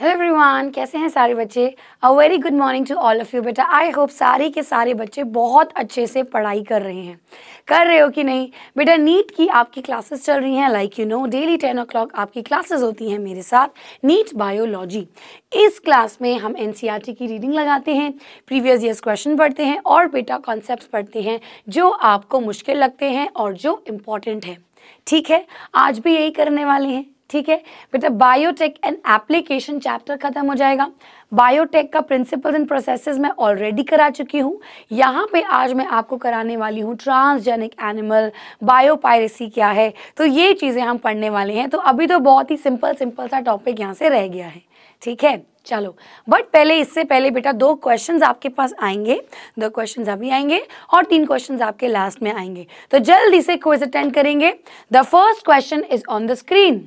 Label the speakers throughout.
Speaker 1: Hello everyone कैसे हैं सारे बच्चे a very good morning to all of you बेटा आई होप सारे के सारे बच्चे बहुत अच्छे से पढ़ाई कर रहे हैं कर रहे हो कि नहीं बेटा नीट की आपकी क्लासेस चल रही हैं like you know daily ten ओ आपकी क्लासेस होती हैं मेरे साथ नीट बायोलॉजी इस क्लास में हम एन e की रीडिंग लगाते हैं प्रीवियस ईयर्स क्वेश्चन पढ़ते हैं और बेटा कॉन्सेप्ट पढ़ते हैं जो आपको मुश्किल लगते हैं और जो इम्पॉर्टेंट है ठीक है आज भी यही करने वाले हैं ठीक है बेटा बायोटेक एंड एप्लीकेशन चैप्टर खत्म हो जाएगा बायोटेक का प्रिंसिपल एंड प्रोसेसेस मैं ऑलरेडी करा चुकी हूँ यहाँ पे आज मैं आपको कराने वाली हूँ ट्रांसजेनिक एनिमल बायोपायरेसी क्या है तो ये चीज़ें हम पढ़ने वाले हैं तो अभी तो बहुत ही सिंपल सिंपल सा टॉपिक यहाँ से रह गया है ठीक है चलो बट पहले इससे पहले बेटा दो क्वेश्चंस आपके पास आएंगे दो क्वेश्चंस अभी आएंगे और तीन क्वेश्चंस आपके लास्ट में आएंगे तो जल्दी से क्विज अटेंड करेंगे the first question is on the screen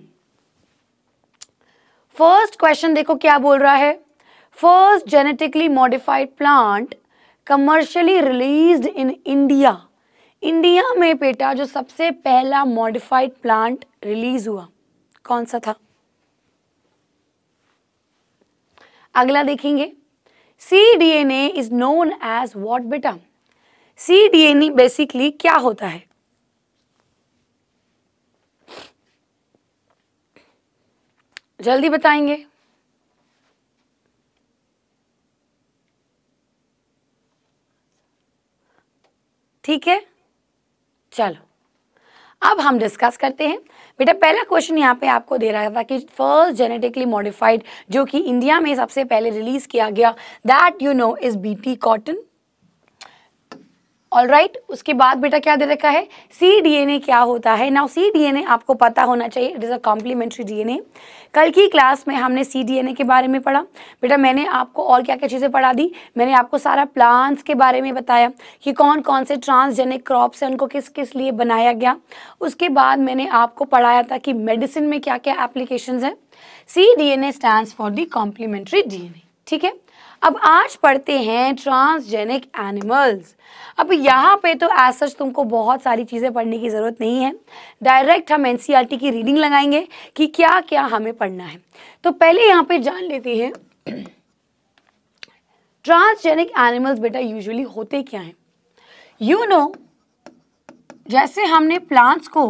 Speaker 1: first question देखो क्या बोल रहा है first genetically modified plant commercially released in India India में बेटा जो सबसे पहला मॉडिफाइड प्लांट रिलीज हुआ कौन सा था अगला देखेंगे C D N A is known as what बेटा C D N A basically क्या होता है जल्दी बताएंगे ठीक है चलो अब हम डिस्कस करते हैं बेटा पहला क्वेश्चन यहाँ पे आपको दे रहा था कि फर्स्ट जेनेटिकली मॉडिफाइड जो कि इंडिया में सबसे पहले रिलीज किया गया that you know is BT cotton all right right, उसके बाद बेटा क्या दे रखा है सी डीएनए क्या होता है नाउ सी डीएनए आपको पता होना चाहिए it is a complementary DNA कल की क्लास में हमने सी डीएनए के बारे में पढ़ा बेटा मैंने आपको और क्या क्या चीज़ें पढ़ा दी मैंने आपको सारा प्लांट्स के बारे में बताया कि कौन कौन से ट्रांसजेनिक क्रॉप्स हैं उनको किस किस लिए बनाया गया उसके बाद मैंने आपको पढ़ाया था कि मेडिसिन में क्या क्या एप्लीकेशन है C D N A stand for the complementary D ठीक है अब आज पढ़ते हैं ट्रांसजेनिक एनिमल्स अब यहाँ पे तो एज सच तुमको बहुत सारी चीज़ें पढ़ने की ज़रूरत नहीं है डायरेक्ट हम एन e की रीडिंग लगाएंगे कि क्या क्या हमें पढ़ना है तो पहले यहाँ पे जान लेते हैं ट्रांसजेनिक एनिमल्स बेटा यूजुअली होते क्या हैं यू you नो know, जैसे हमने प्लांट्स को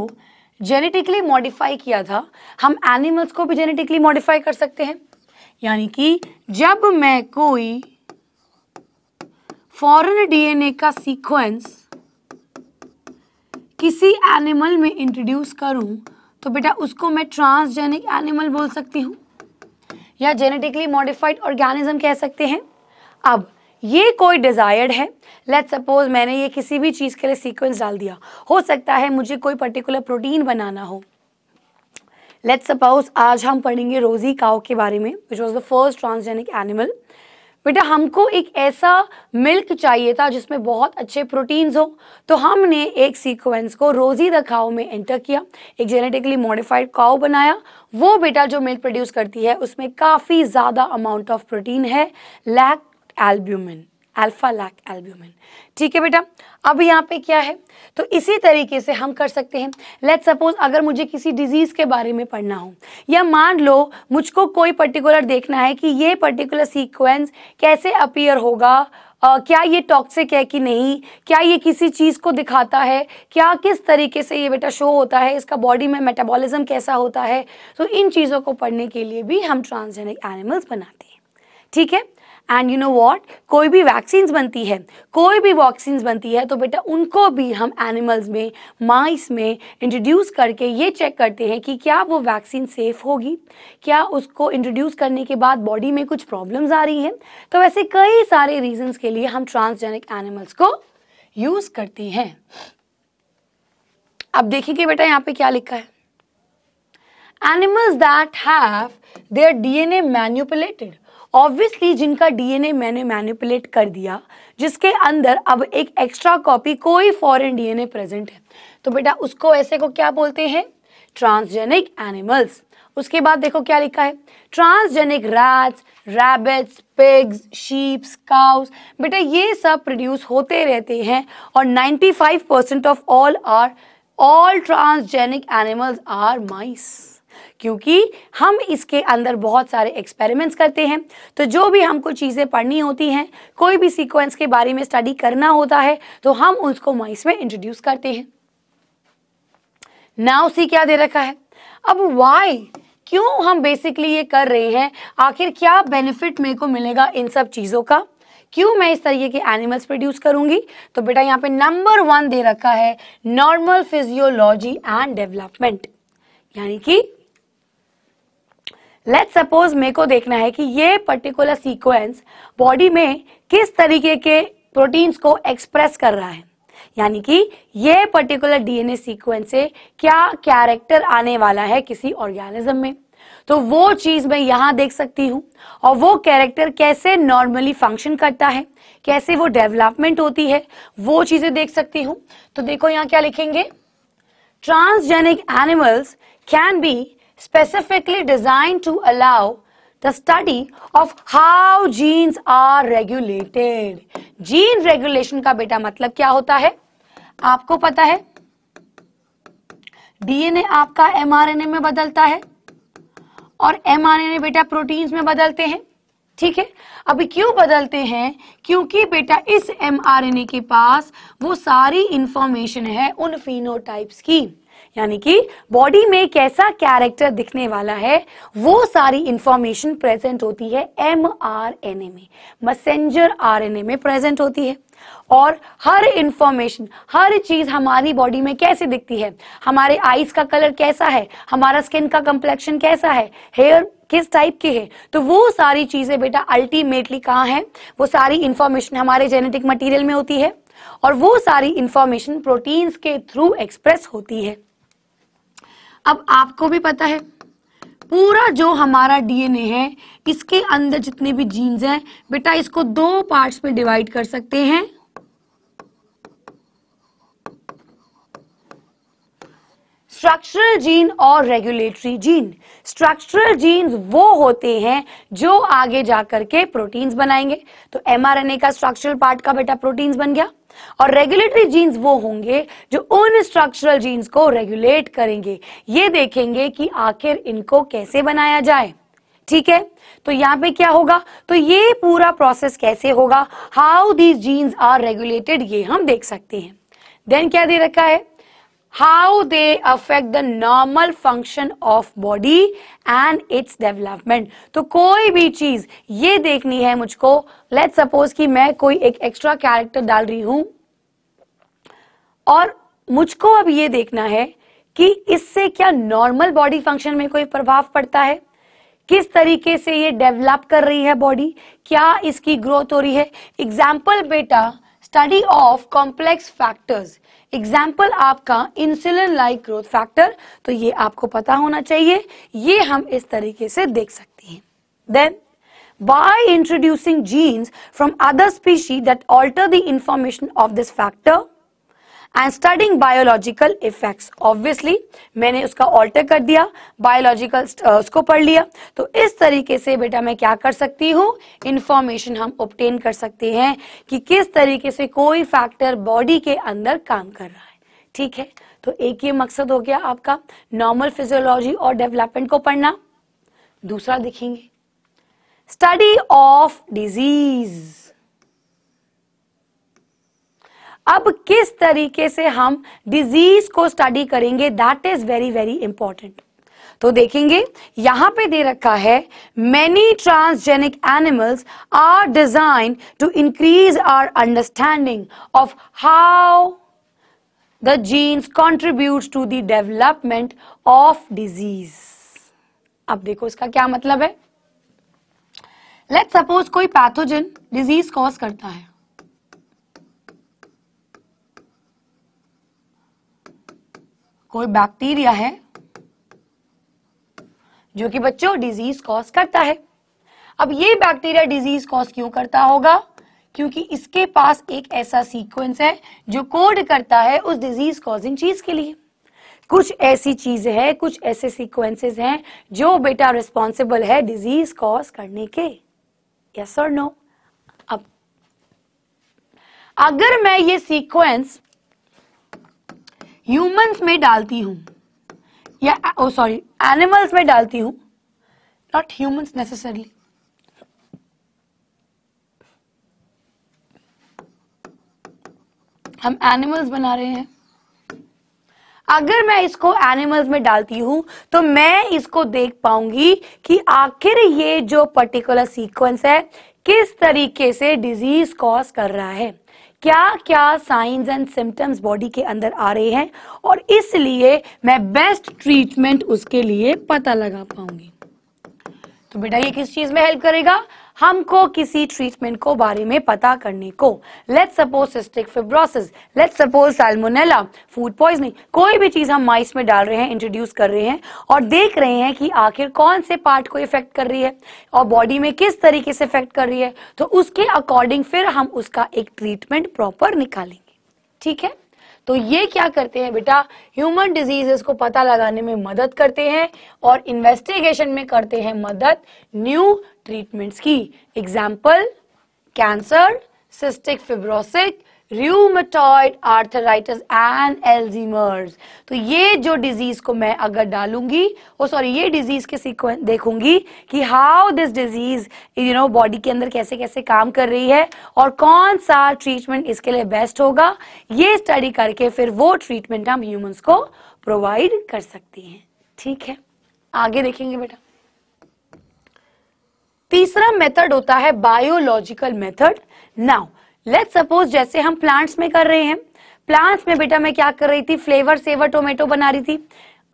Speaker 1: जेनेटिकली मॉडिफाई किया था हम एनिमल्स को भी जेनेटिकली मॉडिफाई कर सकते हैं यानी कि जब मैं कोई फॉरेन डीएनए का सीक्वेंस किसी एनिमल में इंट्रोड्यूस करूं तो बेटा उसको मैं ट्रांसजेनिक एनिमल बोल सकती हूँ या जेनेटिकली मॉडिफाइड ऑर्गेनिज्म कह सकते हैं अब ये कोई डिज़ायर्ड है लेट सपोज मैंने ये किसी भी चीज़ के लिए सीक्वेंस डाल दिया हो सकता है मुझे कोई पर्टिकुलर प्रोटीन बनाना हो लेट्स सपोज आज हम पढ़ेंगे रोजी काओ के बारे में which was the first transgenic animal बेटा हमको एक ऐसा मिल्क चाहिए था जिसमें बहुत अच्छे प्रोटीन्स हो तो हमने एक सीक्वेंस को रोजी द काओ में एंटर किया एक जेनेटिकली मॉडिफाइड काओ बनाया वो बेटा जो मिल्क प्रोड्यूस करती है उसमें काफ़ी ज़्यादा अमाउंट ऑफ प्रोटीन है lactalbumin alpha lactalbumin ठीक है बेटा अब यहाँ पे क्या है तो इसी तरीके से हम कर सकते हैं लेट सपोज अगर मुझे किसी डिजीज़ के बारे में पढ़ना हो या मान लो मुझको कोई पर्टिकुलर देखना है कि ये पर्टिकुलर सीक्वेंस कैसे अपियर होगा Uh, क्या ये टॉक्सिक है कि नहीं क्या ये किसी चीज़ को दिखाता है क्या किस तरीके से ये बेटा शो होता है इसका बॉडी में मेटाबॉलिज्म कैसा होता है तो इन चीज़ों को पढ़ने के लिए भी हम ट्रांसजेनिक एनिमल्स बनाते हैं ठीक है एंड यू नो वॉट कोई भी वैक्सीन बनती है कोई भी वैक्सीन बनती है तो बेटा उनको भी हम एनिमल्स में माइस में इंट्रोड्यूस करके ये चेक करते हैं कि क्या वो वैक्सीन सेफ होगी क्या उसको इंट्रोड्यूस करने के बाद बॉडी में कुछ प्रॉब्लम्स आ रही है तो वैसे कई सारे रीजंस के लिए हम ट्रांसजेनिक एनिमल्स को यूज़ करते हैं अब देखिए बेटा यहाँ पे क्या लिखा है animals that D N A manipulated obviously जिनका डीएनए मैंने मैनिपुलेट कर दिया जिसके अंदर अब एक एक्स्ट्रा कॉपी कोई फॉरेन डीएनए प्रेजेंट है तो बेटा उसको ऐसे को क्या बोलते हैं ट्रांसजेनिक एनिमल्स उसके बाद देखो क्या लिखा है transgenic rats rabbits pigs sheeps cows बेटा ये सब प्रोड्यूस होते रहते हैं और 95 percent of all are all transgenic animals are mice क्योंकि हम इसके अंदर बहुत सारे एक्सपेरिमेंट्स करते हैं तो जो भी हमको चीज़ें पढ़नी होती हैं कोई भी सीक्वेंस के बारे में स्टडी करना होता है तो हम उसको में इंट्रोड्यूस करते हैं ना उसी क्या दे रखा है अब वाई क्यों हम बेसिकली ये कर रहे हैं आखिर क्या बेनिफिट मेरे को मिलेगा इन सब चीज़ों का क्यों मैं इस तरीके के एनिमल्स प्रोड्यूस करूंगी तो बेटा यहाँ पे नंबर वन दे रखा है नॉर्मल फिजियोलॉजी एंड डेवलपमेंट यानी कि लेट सपोज मेरे को देखना है कि ये पर्टिकुलर सीक्वेंस बॉडी में किस तरीके के प्रोटीन्स को एक्सप्रेस कर रहा है यानी कि ये पर्टिकुलर डीएनए सीक्वेंस से क्या कैरेक्टर आने वाला है किसी ऑर्गेनिज्म में तो वो चीज मैं यहां देख सकती हूँ और वो कैरेक्टर कैसे नॉर्मली फंक्शन करता है कैसे वो डेवलपमेंट होती है वो चीजें देख सकती हूँ तो देखो यहाँ क्या लिखेंगे transgenic animals can be specifically designed to allow the study of how genes are regulated. Gene regulation का बेटा मतलब क्या होता है आपको पता है डीएनए आपका ए में बदलता है और ए बेटा प्रोटीन में बदलते हैं ठीक है अभी क्यों बदलते हैं क्योंकि बेटा इस ए के पास वो सारी इंफॉर्मेशन है उन फिनोटाइप्स की यानी कि बॉडी में कैसा कैरेक्टर दिखने वाला है वो सारी इंफॉर्मेशन प्रेजेंट होती है एम आर एन ए में मैसेंजर आर एन ए में प्रेजेंट होती है और हर इंफॉर्मेशन हर चीज हमारी बॉडी में कैसे दिखती है हमारे आईज का कलर कैसा है हमारा स्किन का कंप्लेक्शन कैसा है हेयर किस टाइप के है तो वो सारी चीजें बेटा अल्टीमेटली कहाँ है वो सारी इंफॉर्मेशन हमारे जेनेटिक मटेरियल में होती है और वो सारी इंफॉर्मेशन प्रोटीन्स के थ्रू एक्सप्रेस होती है अब आपको भी पता है पूरा जो हमारा डीएनए है इसके अंदर जितने भी जीन्स हैं बेटा इसको दो पार्ट्स में डिवाइड कर सकते हैं स्ट्रक्चरल जीन और रेगुलेटरी जीन स्ट्रक्चरल जीन्स वो होते हैं जो आगे जाकर के प्रोटीन्स बनाएंगे तो एमआरएनए का स्ट्रक्चरल पार्ट का बेटा प्रोटीन्स बन गया और रेगुलेटरी जीन्स वो होंगे जो उन स्ट्रक्चरल जीन्स को रेगुलेट करेंगे ये देखेंगे कि आखिर इनको कैसे बनाया जाए ठीक है तो यहां पे क्या होगा तो ये पूरा प्रोसेस कैसे होगा how these genes are regulated ये हम देख सकते हैं देन क्या दे रखा है how they affect the normal function of body and its development तो कोई भी चीज ये देखनी है मुझको लेट सपोज कि मैं कोई एक एक्स्ट्रा कैरेक्टर डाल रही हूं और मुझको अब ये देखना है कि इससे क्या नॉर्मल बॉडी फंक्शन में कोई प्रभाव पड़ता है किस तरीके से ये डेवलप कर रही है बॉडी क्या इसकी ग्रोथ हो रही है एग्जाम्पल बेटा study of complex factors example आपका इंसुलिन लाइक ग्रोथ फैक्टर तो ये आपको पता होना चाहिए ये हम इस तरीके से देख सकते हैं then by introducing genes from other species that alter the information of this factor and studying biological effects obviously मैंने उसका ऑल्टर कर दिया बायोलॉजिकल uh, उसको पढ़ लिया तो इस तरीके से बेटा मैं क्या कर सकती हूँ इंफॉर्मेशन हम ऑप्टेन कर सकते हैं कि किस तरीके से कोई फैक्टर बॉडी के अंदर काम कर रहा है ठीक है तो एक ये मकसद हो गया आपका नॉर्मल फिजियोलॉजी और डेवलपमेंट को पढ़ना दूसरा देखेंगे स्टडी ऑफ डिजीज अब किस तरीके से हम डिजीज को स्टडी करेंगे that is very very important तो देखेंगे यहां पे दे रखा है many transgenic animals are design to increase our understanding of how the genes contribute to the development of disease अब देखो इसका क्या मतलब है लेट सपोज कोई पैथोजन डिजीज कॉज करता है कोई बैक्टीरिया है जो कि बच्चों डिजीज कॉज करता है अब ये बैक्टीरिया डिजीज कॉज क्यों करता होगा क्योंकि इसके पास एक ऐसा सीक्वेंस है जो कोड करता है उस डिजीज कॉजिंग चीज के लिए कुछ ऐसी चीज है कुछ ऐसे सीक्वेंसेस हैं जो बेटा रिस्पॉन्सिबल है डिजीज कॉज करने के यस और नो अब अगर मैं ये सीक्वेंस ह्यूमंस में डालती हूँ या ओ सॉरी एनिमल्स में डालती हूँ नॉट ह्यूमंस नेसेसरली हम एनिमल्स बना रहे हैं अगर मैं इसको एनिमल्स में डालती हूं तो मैं इसको देख पाऊंगी कि आखिर ये जो पर्टिकुलर सीक्वेंस है किस तरीके से डिजीज कॉज कर रहा है क्या क्या साइंस एंड सिम्टम्स बॉडी के अंदर आ रहे हैं और इसलिए मैं बेस्ट ट्रीटमेंट उसके लिए पता लगा पाऊंगी तो बेटा ये किस चीज में हेल्प करेगा हमको किसी ट्रीटमेंट को बारे में पता करने को let suppose cystic fibrosis let suppose salmonella food poisoning कोई भी चीज हम माइस में डाल रहे हैं इंट्रोड्यूस कर रहे हैं और देख रहे हैं कि आखिर कौन से पार्ट को इफेक्ट कर रही है और बॉडी में किस तरीके से इफेक्ट कर रही है तो उसके अकॉर्डिंग फिर हम उसका एक ट्रीटमेंट प्रॉपर निकालेंगे ठीक है तो ये क्या करते हैं बेटा ह्यूमन डिजीजेस को पता लगाने में मदद करते हैं और इन्वेस्टिगेशन में करते हैं मदद न्यू ट्रीटमेंट्स की example cancer cystic fibrosis rheumatoid arthritis and Alzheimer's तो ये जो डिजीज को मैं अगर डालूंगी और सॉरी ये डिजीज के सीक्वेंस देखूंगी कि how this disease you know body के अंदर कैसे कैसे काम कर रही है और कौन सा ट्रीटमेंट इसके लिए बेस्ट होगा ये स्टडी करके फिर वो ट्रीटमेंट हम ह्यूम को प्रोवाइड कर सकती हैं ठीक है आगे देखेंगे बेटा तीसरा मेथड होता है biological method now let suppose जैसे हम प्लांट्स में कर रहे हैं प्लांट्स में बेटा मैं क्या कर रही थी फ्लेवर सेवर टोमेटो बना रही थी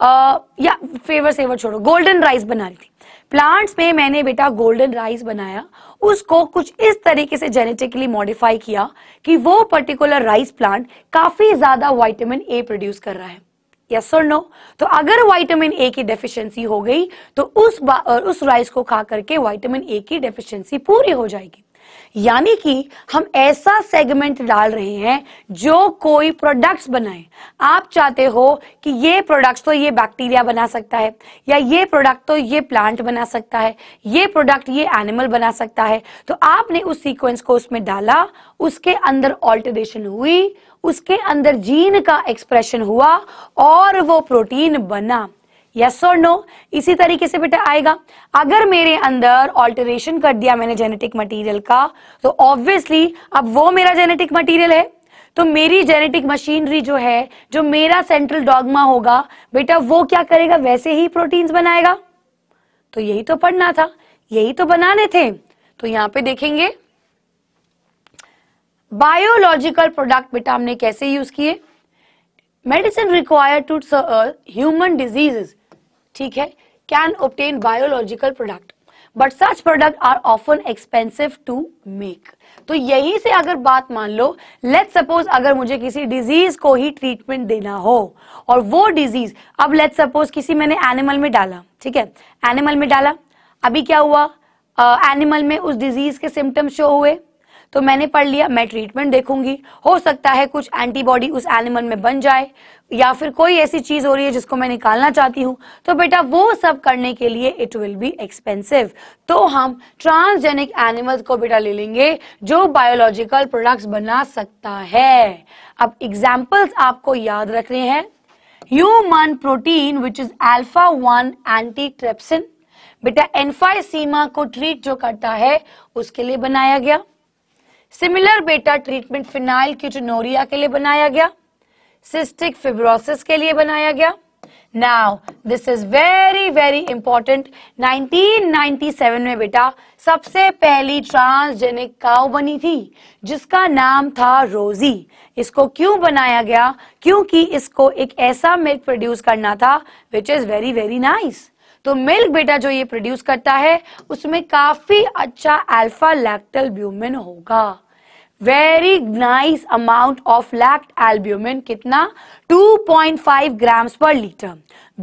Speaker 1: आ, या फ्लेवर सेवर छोड़ो गोल्डन राइस बना रही थी प्लांट्स में मैंने बेटा गोल्डन राइस बनाया उसको कुछ इस तरीके से जेनेटिकली मॉडिफाई किया कि वो पर्टिकुलर राइस प्लांट काफी ज्यादा वाइटामिन ए प्रोड्यूस कर रहा है यस और नो तो अगर वाइटामिन ए की डेफिशिएंसी हो गई तो उस उस राइस को खा करके वाइटामिन ए की डेफिशिएंसी पूरी हो जाएगी यानी कि हम ऐसा सेगमेंट डाल रहे हैं जो कोई प्रोडक्ट्स बनाए आप चाहते हो कि ये प्रोडक्ट्स तो ये बैक्टीरिया बना सकता है या ये प्रोडक्ट तो ये प्लांट बना सकता है ये प्रोडक्ट ये एनिमल बना सकता है तो आपने उस सीक्वेंस को उसमें डाला उसके अंदर ऑल्टरेशन हुई उसके अंदर जीन का एक्सप्रेशन हुआ और वो प्रोटीन बना यस और नो इसी तरीके से बेटा आएगा अगर मेरे अंदर ऑल्टरेशन कर दिया मैंने जेनेटिक मटेरियल का तो ऑब्वियसली अब वो मेरा जेनेटिक मटेरियल है तो मेरी जेनेटिक मशीनरी जो है जो मेरा सेंट्रल डॉगमा होगा बेटा वो क्या करेगा वैसे ही प्रोटीन्स बनाएगा तो यही तो पढ़ना था यही तो बनाने थे तो यहां पे देखेंगे बायोलॉजिकल प्रोडक्ट बेटा हमने कैसे यूज किए medicine require to human diseases ठीक है can obtain biological product but such product are often expensive to make तो यही से अगर बात मान लो लेट सपोज अगर मुझे किसी डिजीज को ही ट्रीटमेंट देना हो और वो डिजीज अब लेट सपोज किसी मैंने एनिमल में डाला ठीक है एनिमल में डाला अभी क्या हुआ एनिमल uh, में उस डिजीज के सिम्टम्स शो हुए तो मैंने पढ़ लिया मैं ट्रीटमेंट देखूंगी हो सकता है कुछ एंटीबॉडी उस एनिमल में बन जाए या फिर कोई ऐसी चीज हो रही है जिसको मैं निकालना चाहती हूँ तो बेटा वो सब करने के लिए इट विल बी एक्सपेंसिव तो हम ट्रांसजेनिक एनिमल्स को बेटा ले लेंगे जो बायोलॉजिकल प्रोडक्ट्स बना सकता है अब एग्जाम्पल्स आपको याद रखने हैं human protein which is alpha one anti trypsin बेटा एनफाइसीमा को ट्रीट जो करता है उसके लिए बनाया गया सिमिलर बेटा ट्रीटमेंट फिनाइल क्यूटोनोरिया के लिए बनाया गया सिस्टिक फिब्रोसिस के लिए बनाया गया now this is very very important 1997 में बेटा सबसे पहली ट्रांसजेनिक काउ बनी थी जिसका नाम था रोजी इसको क्यों बनाया गया क्योंकि इसको एक ऐसा मिल्क प्रोड्यूस करना था which is very very nice तो मिल्क बेटा जो ये प्रोड्यूस करता है उसमें काफी अच्छा अल्फा लैक्टल ब्यूमिन होगा very nice amount of lactalbumin कितना 2.5 ग्राम्स पर लीटर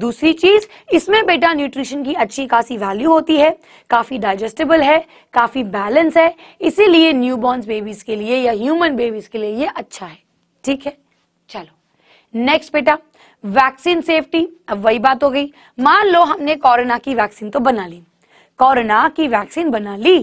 Speaker 1: दूसरी चीज इसमें बेटा न्यूट्रिशन की अच्छी खासी वैल्यू होती है काफी डाइजेस्टेबल है काफी बैलेंस है इसीलिए न्यूबॉर्न बेबीज के लिए या ह्यूमन बेबीज के लिए ये अच्छा है ठीक है चलो नेक्स्ट बेटा वैक्सीन सेफ्टी अब वही बात हो गई मान लो हमने कोरोना की वैक्सीन तो बना ली कोरोना की वैक्सीन बना ली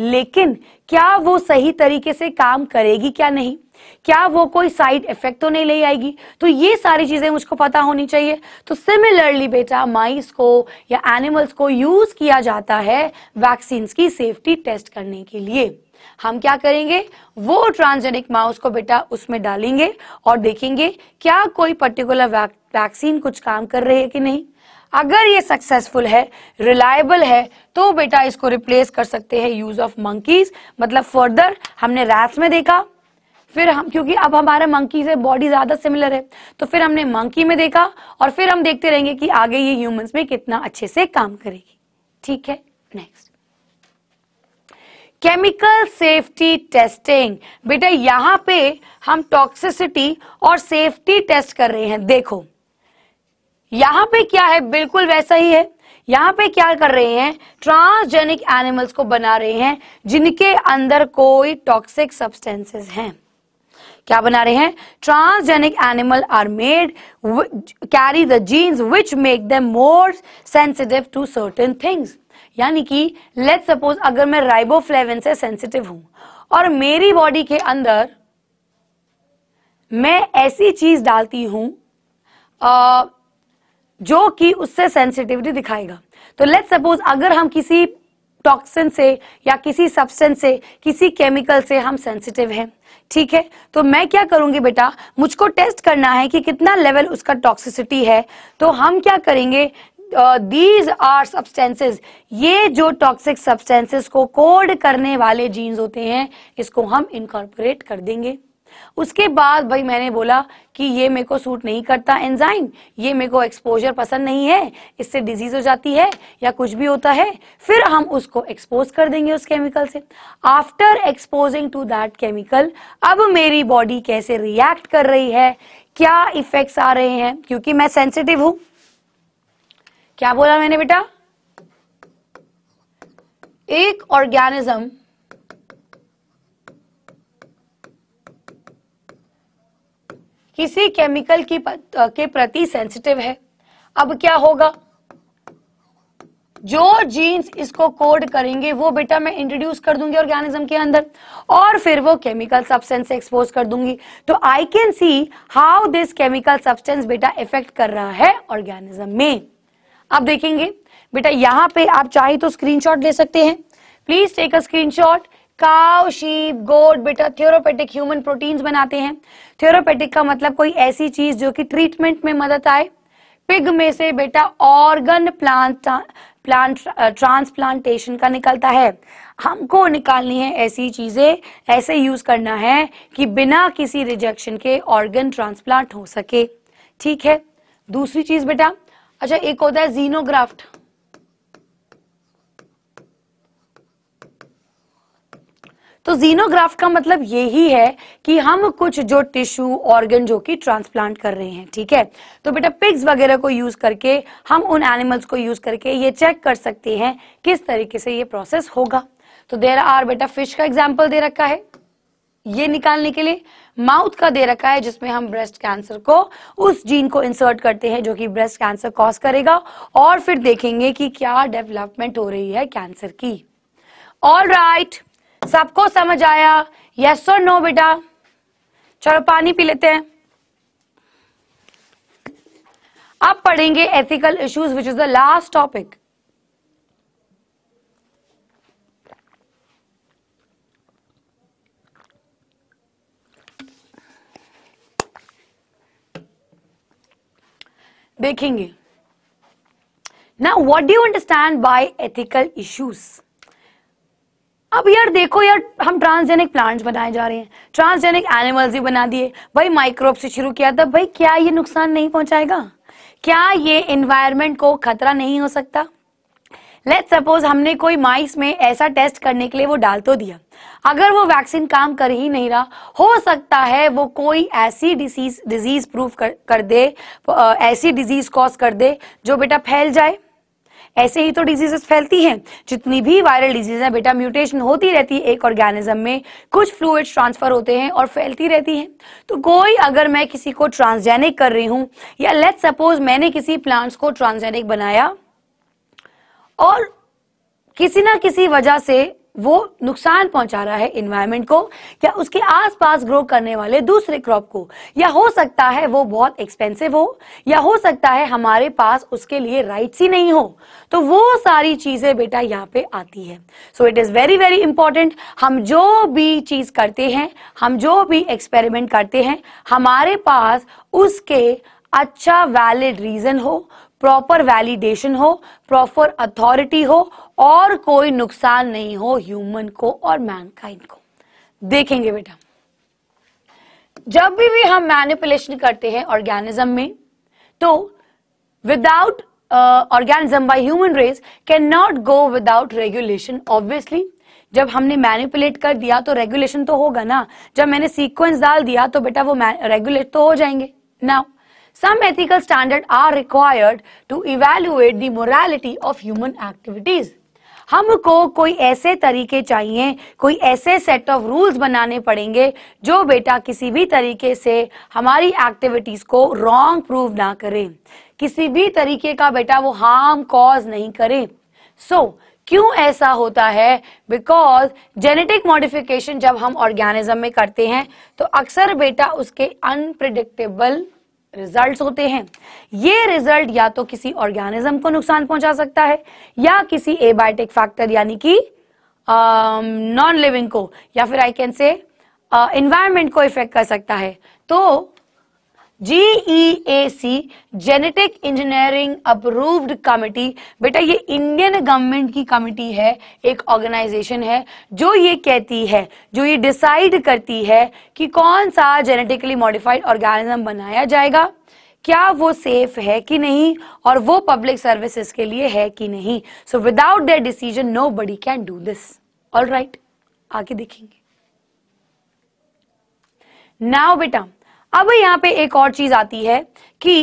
Speaker 1: लेकिन क्या वो सही तरीके से काम करेगी क्या नहीं क्या वो कोई साइड इफेक्ट तो नहीं ले आएगी तो ये सारी चीजें मुझको पता होनी चाहिए तो सिमिलरली बेटा माइस को या एनिमल्स को यूज किया जाता है वैक्सीन की सेफ्टी टेस्ट करने के लिए हम क्या करेंगे वो ट्रांसजेनिक माउस को बेटा उसमें डालेंगे और देखेंगे क्या कोई पर्टिकुलर वैक्सीन कुछ काम कर रही है कि नहीं अगर ये सक्सेसफुल है रिलायबल है तो बेटा इसको रिप्लेस कर सकते हैं यूज ऑफ मंकीज मतलब फर्दर हमने रैट्स में देखा फिर हम क्योंकि अब हमारे मंकी से बॉडी ज्यादा सिमिलर है तो फिर हमने मंकी में देखा और फिर हम देखते रहेंगे कि आगे ये ह्यूमंस में कितना अच्छे से काम करेगी ठीक है नेक्स्ट केमिकल सेफ्टी टेस्टिंग बेटा यहाँ पे हम टॉक्सिसिटी और सेफ्टी टेस्ट कर रहे हैं देखो यहाँ पे क्या है बिल्कुल वैसा ही है यहाँ पे क्या कर रहे हैं ट्रांसजेनिक एनिमल्स को बना रहे हैं जिनके अंदर कोई टॉक्सिक सब्सटेंसेस हैं क्या बना रहे हैं transgenic animal are made carry the genes which make them more sensitive to certain things यानी कि लेट सपोज अगर मैं राइबोफ्लेविन से सेंसिटिव हूं और मेरी बॉडी के अंदर मैं ऐसी चीज डालती हूं आ, जो कि उससे सेंसिटिविटी दिखाएगा तो लेट सपोज अगर हम किसी टॉक्सिन से या किसी सब्सटेंस से किसी केमिकल से हम सेंसिटिव हैं ठीक है तो मैं क्या करूंगी बेटा मुझको टेस्ट करना है कि कितना लेवल उसका टॉक्सिसिटी है तो हम क्या करेंगे दीज आर सब्सटेंसेज ये जो टॉक्सिक सब्सटेंसेस को कोड करने वाले जीन्स होते हैं इसको हम इनकॉर्पोरेट कर देंगे उसके बाद भाई मैंने बोला कि ये मेरे को सूट नहीं करता एंजाइम ये मेरे को एक्सपोजर पसंद नहीं है इससे डिजीज हो जाती है या कुछ भी होता है फिर हम उसको एक्सपोज कर देंगे उस केमिकल से after exposing to that chemical अब मेरी बॉडी कैसे रिएक्ट कर रही है क्या इफेक्ट्स आ रहे हैं क्योंकि मैं सेंसिटिव हूं क्या बोला मैंने बेटा एक ऑर्गेनिज्म किसी केमिकल की के प्रति सेंसिटिव है अब क्या होगा जो जीन्स इसको कोड करेंगे वो बेटा मैं इंट्रोड्यूस कर दूंगी ऑर्गेनिज्म के अंदर और फिर वो केमिकल सब्सटेंस एक्सपोज कर दूंगी तो I can see how this chemical substance बेटा इफेक्ट कर रहा है ऑर्गेनिज्म में आप देखेंगे बेटा यहाँ पे आप चाहे तो स्क्रीनशॉट ले सकते हैं please take a screenshot cow sheep goat बेटा थियोरोपेटिक ह्यूमन प्रोटीन्स बनाते हैं थ्योरोपेटिक का मतलब कोई ऐसी चीज जो कि ट्रीटमेंट में मदद आए पिग में से बेटा ऑर्गन प्लांट प्लांट ट्रांसप्लांटेशन का निकलता है हमको निकालनी है ऐसी चीजें ऐसे यूज करना है कि बिना किसी रिजेक्शन के ऑर्गन ट्रांसप्लांट हो सके ठीक है दूसरी चीज बेटा अच्छा एक होता है जीनोग्राफ्ट तो जीनोग्राफ्ट का मतलब यही है कि हम कुछ जो टिश्यू ऑर्गन जो कि ट्रांसप्लांट कर रहे हैं ठीक है तो बेटा पिग्स वगैरह को यूज करके हम उन एनिमल्स को यूज करके ये चेक कर सकते हैं किस तरीके से ये प्रोसेस होगा तो देर आर बेटा फिश का एग्जाम्पल दे रखा है ये निकालने के लिए माउथ का दे रखा है जिसमें हम ब्रेस्ट कैंसर को उस जीन को इंसर्ट करते हैं जो कि ब्रेस्ट कैंसर कॉज करेगा और फिर देखेंगे कि क्या डेवलपमेंट हो रही है कैंसर की ऑल राइट right, सबको समझ आया यस और नो बेटा चलो पानी पी लेते हैं अब पढ़ेंगे ethical issues which is the last topic देखेंगे ना what do understand by ethical issues अब यार देखो यार हम ट्रांसजेनिक प्लांट्स बनाए जा रहे हैं ट्रांसजेनिक एनिमल्स भी बना दिए भाई माइक्रोब से शुरू किया था भाई क्या ये नुकसान नहीं पहुंचाएगा क्या ये इन्वायरमेंट को खतरा नहीं हो सकता लेट सपोज हमने कोई माइस में ऐसा टेस्ट करने के लिए वो डाल तो दिया अगर वो वैक्सीन काम कर ही नहीं रहा हो सकता है वो कोई ऐसी डिजीज डिजीज प्रूफ कर, कर दे ऐसी डिजीज कॉज कर दे जो बेटा फैल जाए ऐसे ही तो डिजीजेस फैलती हैं जितनी भी वायरल डिजीज है बेटा म्यूटेशन होती रहती है एक ऑर्गेनिज्म में कुछ फ्लूड ट्रांसफर होते हैं और फैलती रहती हैं तो कोई अगर मैं किसी को ट्रांसजेनिक कर रही हूँ या लेट सपोज मैंने किसी प्लांट्स को ट्रांसजेनिक बनाया और किसी ना किसी वजह से वो नुकसान पहुंचा रहा है इन्वायरमेंट को या उसके आसपास ग्रो करने वाले दूसरे क्रॉप को या हो सकता है वो बहुत एक्सपेंसिव हो या हो सकता है हमारे पास उसके लिए राइट्स ही नहीं हो तो वो सारी चीजें बेटा यहाँ पे आती है so it is very very important हम जो भी चीज करते हैं हम जो भी एक्सपेरिमेंट करते हैं हमारे पास उसके अच्छा वैलिड रीजन हो प्रॉपर वैलिडेशन हो प्रॉपर अथॉरिटी हो और कोई नुकसान नहीं हो ह्यूमन को और मैनकाइंड को देखेंगे बेटा जब भी भी हम मैनिपुलेशन करते हैं ऑर्गेनिज्म में तो without organism by human race can not go without regulation obviously जब हमने मैनिपुलेट कर दिया तो रेगुलेशन तो होगा ना जब मैंने सीक्वेंस डाल दिया तो बेटा वो रेगुलेट तो हो जाएंगे ना Some ethical standard are required to evaluate the morality of human activities. हमको कोई ऐसे तरीके चाहिए कोई ऐसे सेट ऑफ रूल्स बनाने पड़ेंगे जो बेटा किसी भी तरीके से हमारी एक्टिविटीज को रॉन्ग प्रूव ना करे किसी भी तरीके का बेटा वो हार्म कॉज नहीं करे सो so, क्यों ऐसा होता है बिकॉज जेनेटिक मॉडिफिकेशन जब हम ऑर्गेनिज्म में करते हैं तो अक्सर बेटा उसके अनप्रिडिक्टेबल रिजल्ट्स होते हैं ये रिजल्ट या तो किसी ऑर्गेनिज्म को नुकसान पहुंचा सकता है या किसी एबायोटिक फैक्टर यानी कि नॉन लिविंग को या फिर आई कैन से इन्वायरमेंट को इफेक्ट कर सकता है तो GEAC genetic engineering approved committee बेटा ये इंडियन गवर्नमेंट की कमिटी है एक ऑर्गेनाइजेशन है जो ये कहती है जो ये डिसाइड करती है कि कौन सा जेनेटिकली मॉडिफाइड ऑर्गेनिज्म बनाया जाएगा क्या वो सेफ है कि नहीं और वो पब्लिक सर्विसेज के लिए है कि नहीं so without that decision nobody can do this all right आगे देखेंगे नाउ बेटा अब यहाँ पे एक और चीज आती है कि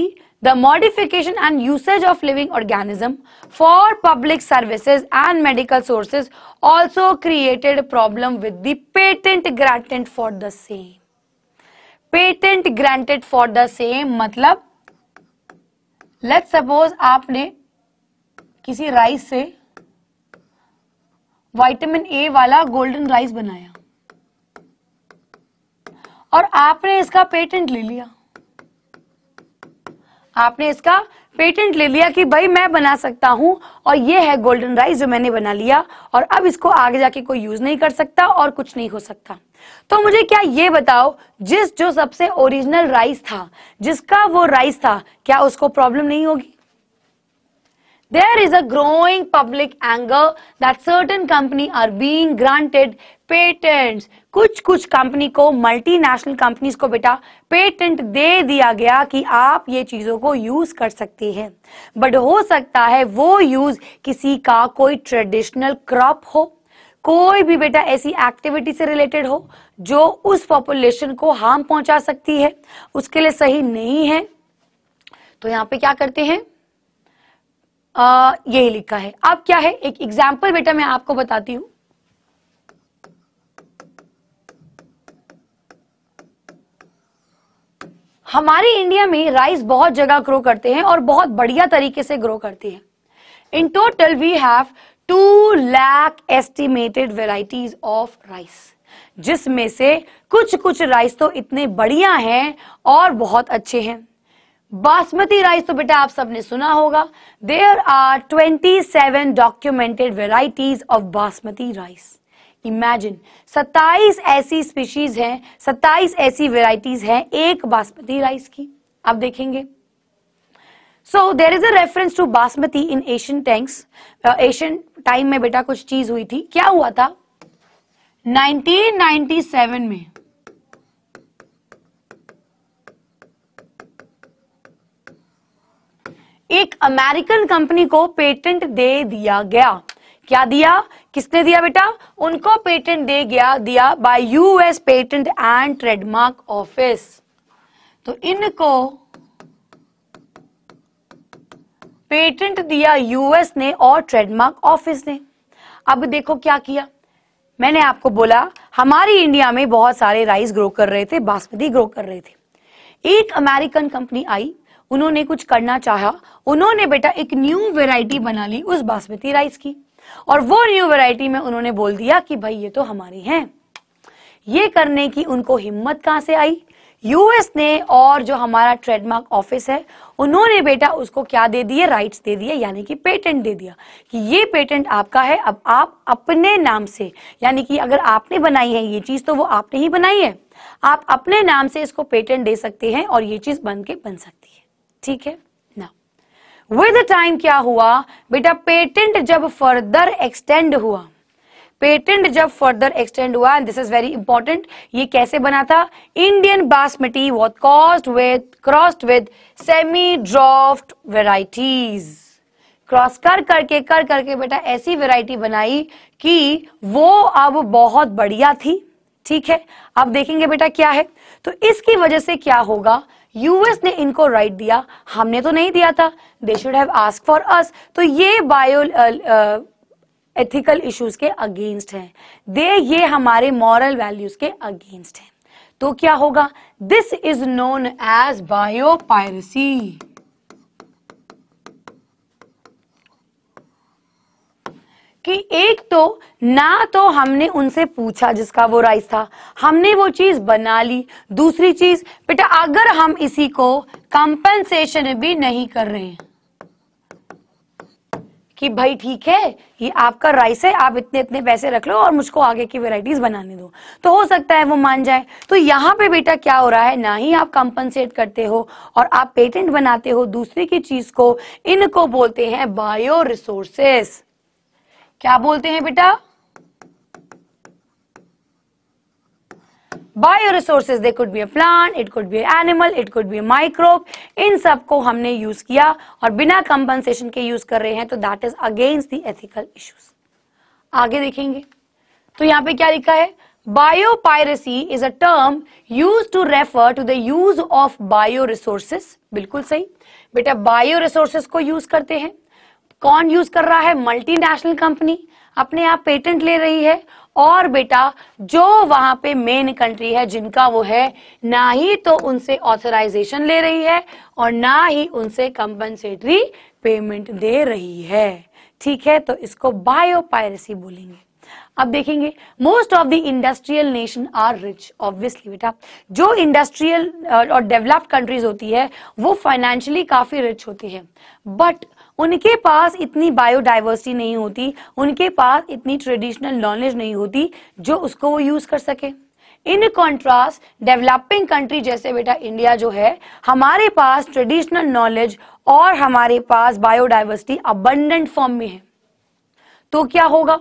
Speaker 1: the modification and usage of living organism for public services and medical sources also created problem with the patent granted for the same patent granted for the same मतलब लेट सपोज आपने किसी राइस से वाइटामिन ए वाला golden rice बनाया और आपने इसका पेटेंट ले लिया आपने इसका पेटेंट ले लिया कि भाई मैं बना सकता हूं और ये है गोल्डन राइस जो मैंने बना लिया और अब इसको आगे जाके कोई यूज नहीं कर सकता और कुछ नहीं हो सकता तो मुझे क्या ये बताओ जिस जो सबसे ओरिजिनल राइस था जिसका वो राइस था क्या उसको प्रॉब्लम नहीं होगी There is a growing public anger that certain company are being granted patents कुछ कुछ कंपनी को मल्टीनेशनल कंपनीज को बेटा पेटेंट दे दिया गया कि आप ये चीजों को यूज कर सकते हैं बट हो सकता है वो यूज किसी का कोई ट्रेडिशनल क्रॉप हो कोई भी बेटा ऐसी एक्टिविटी से रिलेटेड हो जो उस पॉपुलेशन को हार्म पहुंचा सकती है उसके लिए सही नहीं है तो यहाँ पे क्या करते हैं यही लिखा है अब क्या है एक एग्जाम्पल बेटा मैं आपको बताती हूं हमारे इंडिया में राइस बहुत जगह ग्रो करते हैं और बहुत बढ़िया तरीके से ग्रो करती है in total we have two lakh estimated varieties of rice जिसमें से कुछ कुछ राइस तो इतने बढ़िया हैं और बहुत अच्छे हैं बासमती राइस तो बेटा आप सबने सुना होगा there are 27 documented varieties of basmati rice imagine 27 ऐसी स्पीशीज हैं 27 ऐसी वेराइटीज हैं एक बासमती राइस की आप देखेंगे so there is a reference to basmati in Asian टैंक्स एशियन टाइम में बेटा कुछ चीज हुई थी क्या हुआ था 1997 में अमेरिकन कंपनी को पेटेंट दे दिया गया क्या दिया किसने दिया बेटा उनको पेटेंट दे गया दिया by US patent and trademark office तो इनको पेटेंट दिया यूएस ने और ट्रेडमार्क ऑफिस ने अब देखो क्या किया मैंने आपको बोला हमारी इंडिया में बहुत सारे राइस ग्रो कर रहे थे बासमती ग्रो कर रहे थे एक अमेरिकन कंपनी आई उन्होंने कुछ करना चाहा उन्होंने बेटा एक न्यू वेराइटी बना ली उस बासमती राइस की और वो न्यू वेराइटी में उन्होंने बोल दिया कि भाई ये तो हमारी है ये करने की उनको हिम्मत कहां से आई यूएस ने और जो हमारा ट्रेडमार्क ऑफिस है उन्होंने बेटा उसको क्या दे दिए राइट्स दे दिए यानी कि पेटेंट दे दिया कि ये पेटेंट आपका है अब आप अपने नाम से यानी कि अगर आपने बनाई है ये चीज तो वो आपने ही बनाई है आप अपने नाम से इसको पेटेंट दे सकते हैं और ये चीज बन के बन सकती है ठीक है ना विद टाइम क्या हुआ बेटा पेटेंट जब फर्दर एक्सटेंड हुआ पेटेंट जब फर्दर एक्सटेंड हुआ and this is very important ये कैसे बना था Indian basmati what cost with crossed with semi dwarf varieties cross कर करके कर करके बेटा ऐसी वेराइटी बनाई कि वो अब बहुत बढ़िया थी ठीक है अब देखेंगे बेटा क्या है तो इसकी वजह से क्या होगा यूएस ने इनको राइट right दिया हमने तो नहीं दिया था they should have ask for us तो ये बायो एथिकल इश्यूज के अगेंस्ट हैं दे ये हमारे मॉरल वैल्यूज के अगेंस्ट हैं तो क्या होगा this is known as bio piracy कि एक तो ना तो हमने उनसे पूछा जिसका वो राइस था हमने वो चीज बना ली दूसरी चीज बेटा अगर हम इसी को कंपनसेशन भी नहीं कर रहे हैं कि भाई ठीक है ये आपका राइस है आप इतने इतने पैसे रख लो और मुझको आगे की वेराइटीज बनाने दो तो हो सकता है वो मान जाए तो यहाँ पे बेटा क्या हो रहा है ना ही आप कंपनसेट करते हो और आप पेटेंट बनाते हो दूसरी की चीज को इनको बोलते हैं बायो रिसोर्सेस क्या बोलते हैं बेटा bio resources they could be a plant it could be animal it could be microbe इन सब को हमने यूज किया और बिना कंपनसेशन के यूज कर रहे हैं तो that is against the ethical issues आगे देखेंगे तो यहां पे क्या लिखा है biopiracy is a term use to refer to the use of bio resources बिल्कुल सही बेटा बायो रिसोर्सेस को यूज करते हैं कौन यूज कर रहा है मल्टीनेशनल कंपनी अपने आप पेटेंट ले रही है और बेटा जो वहां पे मेन कंट्री है जिनका वो है ना ही तो उनसे ऑथराइजेशन ले रही है और ना ही उनसे कंपनसेटरी पेमेंट दे रही है ठीक है तो इसको बायो पायरेसी बोलेंगे अब देखेंगे most of the industrial nation are rich obviously बेटा जो इंडस्ट्रियल और डेवलप्ड कंट्रीज होती है वो फाइनेंशियली काफी रिच होती है बट उनके पास इतनी बायोडाइवर्सिटी नहीं होती उनके पास इतनी ट्रेडिशनल नॉलेज नहीं होती जो उसको वो यूज कर सके इन कॉन्ट्रास्ट डेवलपिंग कंट्री जैसे बेटा इंडिया जो है हमारे पास ट्रेडिशनल नॉलेज और हमारे पास बायोडाइवर्सिटी अबंडेंट फॉर्म में है तो क्या होगा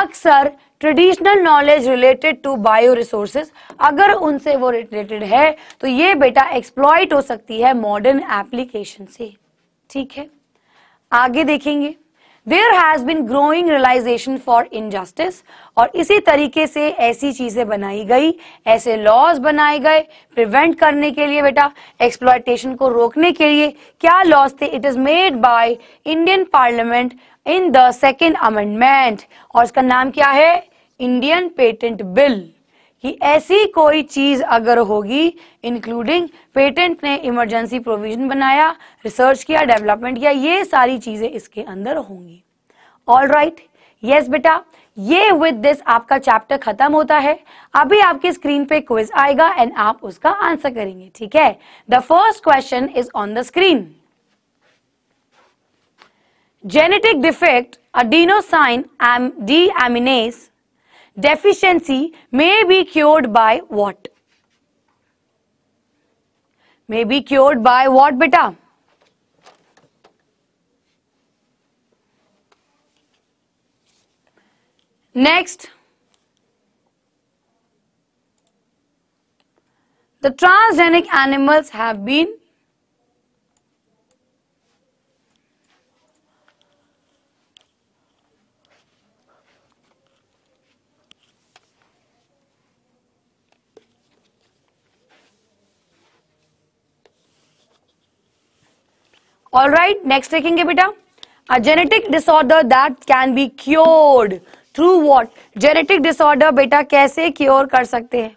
Speaker 1: अक्सर traditional knowledge related to bio resources अगर उनसे वो रिलेटेड है तो ये बेटा एक्सप्लॉइट हो सकती है मॉडर्न एप्लीकेशन से ठीक है आगे देखेंगे there has been growing realization for injustice और इसी तरीके से ऐसी चीजें बनाई गई ऐसे लॉज बनाए गए प्रिवेंट करने के लिए बेटा एक्सप्लॉयटेशन को रोकने के लिए क्या लॉज थे it is made by Indian parliament in the second amendment और इसका नाम क्या है इंडियन पेटेंट बिल कि ऐसी कोई चीज अगर होगी इंक्लूडिंग पेटेंट ने इमरजेंसी प्रोविजन बनाया रिसर्च किया डेवलपमेंट किया ये सारी चीजें इसके अंदर होंगी ऑल राइट यस बेटा ये विद दिस आपका चैप्टर खत्म होता है अभी आपके स्क्रीन पे क्विज आएगा एंड आप उसका आंसर करेंगे ठीक है the first question is on the screen genetic defect adenosine M deaminase deficiency may be cured by what? May be cured by what, beta? Next, the transgenic animals have been all right next देखेंगे बेटा a genetic disorder that can be cured through what genetic disorder बेटा कैसे cure कर सकते हैं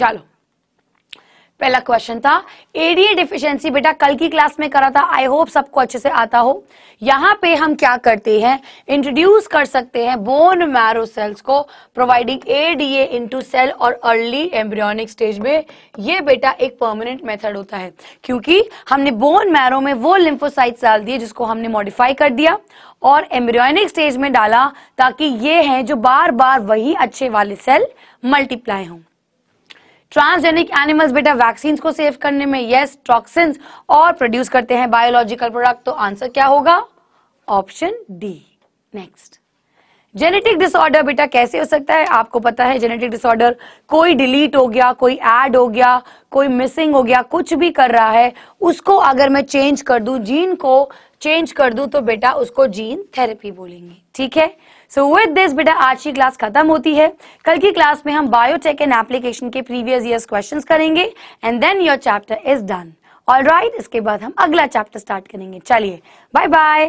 Speaker 1: चलो पहला question था एडीए डिफिशियंसी बेटा कल की क्लास में करा था आई होप सबको अच्छे से आता हो यहाँ पे हम क्या करते हैं इंट्रोड्यूस कर सकते हैं बोन मैरो सेल्स को प्रोवाइडिंग एडीए इनटू सेल और अर्ली एम्ब्रियोनिक स्टेज में ये बेटा एक परमानेंट मेथड होता है क्योंकि हमने बोन मैरो में वो लिम्फोसाइट डाल दिए जिसको हमने मॉडिफाई कर दिया और एम्ब्रियोनिक स्टेज में डाला ताकि ये है जो बार बार वही अच्छे वाले सेल मल्टीप्लाई हों ट्रांसजेनिक एनिमल्स बेटा वैक्सीन को सेव करने में यस टॉक्सिन और प्रोड्यूस करते हैं बायोलॉजिकल प्रोडक्ट तो आंसर क्या होगा option D next genetic disorder बेटा कैसे हो सकता है आपको पता है जेनेटिक डिसऑर्डर कोई डिलीट हो गया कोई ऐड हो गया कोई मिसिंग हो गया कुछ भी कर रहा है उसको अगर मैं चेंज कर दू जीन को चेंज कर दू तो बेटा उसको जीन थेरेपी बोलेंगे ठीक है सो विद दिस बेटा आज की क्लास खत्म होती है कल की क्लास में हम बायोटेक एंड एप्लीकेशन के प्रीवियस ईयर क्वेश्चन करेंगे and then your chapter is done all right इसके बाद हम अगला चैप्टर स्टार्ट करेंगे चलिए बाय बाय